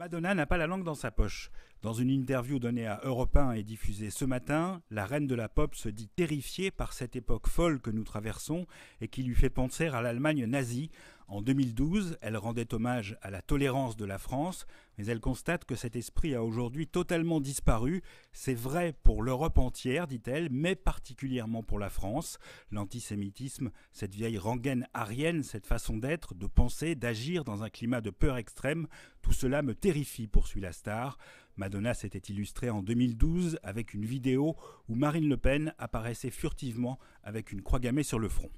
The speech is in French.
Madonna n'a pas la langue dans sa poche. Dans une interview donnée à Europe 1 et diffusée ce matin, la reine de la pop se dit terrifiée par cette époque folle que nous traversons et qui lui fait penser à l'Allemagne nazie, en 2012, elle rendait hommage à la tolérance de la France, mais elle constate que cet esprit a aujourd'hui totalement disparu. C'est vrai pour l'Europe entière, dit-elle, mais particulièrement pour la France. L'antisémitisme, cette vieille rengaine arienne, cette façon d'être, de penser, d'agir dans un climat de peur extrême, tout cela me terrifie, poursuit la star. Madonna s'était illustrée en 2012 avec une vidéo où Marine Le Pen apparaissait furtivement avec une croix gammée sur le front.